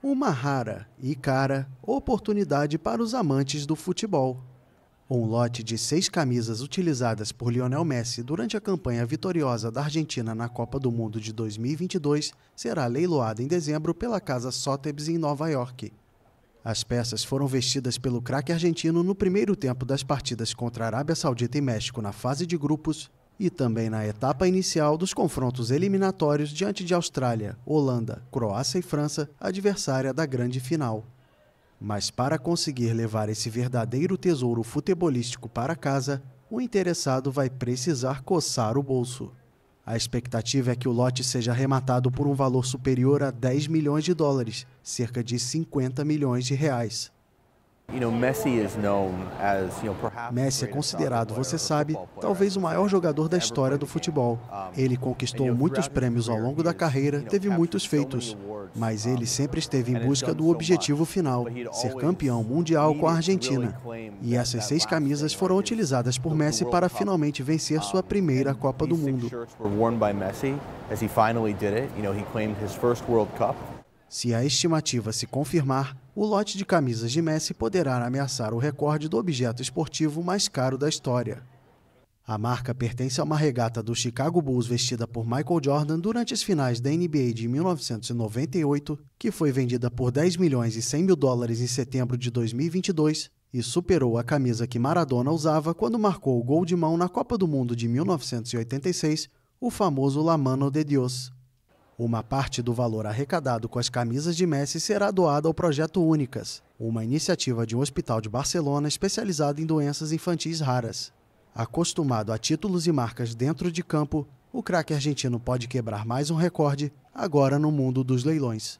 Uma rara e cara oportunidade para os amantes do futebol. Um lote de seis camisas utilizadas por Lionel Messi durante a campanha vitoriosa da Argentina na Copa do Mundo de 2022 será leiloado em dezembro pela casa Sotheby's em Nova York. As peças foram vestidas pelo craque argentino no primeiro tempo das partidas contra a Arábia Saudita e México na fase de grupos e também na etapa inicial dos confrontos eliminatórios diante de Austrália, Holanda, Croácia e França, adversária da grande final. Mas para conseguir levar esse verdadeiro tesouro futebolístico para casa, o interessado vai precisar coçar o bolso. A expectativa é que o lote seja arrematado por um valor superior a 10 milhões de dólares, cerca de 50 milhões de reais. Messi é considerado, você sabe, talvez o maior jogador da história do futebol. Ele conquistou muitos prêmios ao longo da carreira, teve muitos feitos, mas ele sempre esteve em busca do objetivo final, ser campeão mundial com a Argentina. E essas seis camisas foram utilizadas por Messi para finalmente vencer sua primeira Copa do Mundo. Se a estimativa se confirmar, o lote de camisas de Messi poderá ameaçar o recorde do objeto esportivo mais caro da história. A marca pertence a uma regata do Chicago Bulls vestida por Michael Jordan durante as finais da NBA de 1998, que foi vendida por 10 milhões e 100 mil dólares em setembro de 2022 e superou a camisa que Maradona usava quando marcou o gol de mão na Copa do Mundo de 1986, o famoso La Mano de Dios. Uma parte do valor arrecadado com as camisas de Messi será doada ao Projeto Únicas, uma iniciativa de um hospital de Barcelona especializado em doenças infantis raras. Acostumado a títulos e marcas dentro de campo, o craque argentino pode quebrar mais um recorde, agora no mundo dos leilões.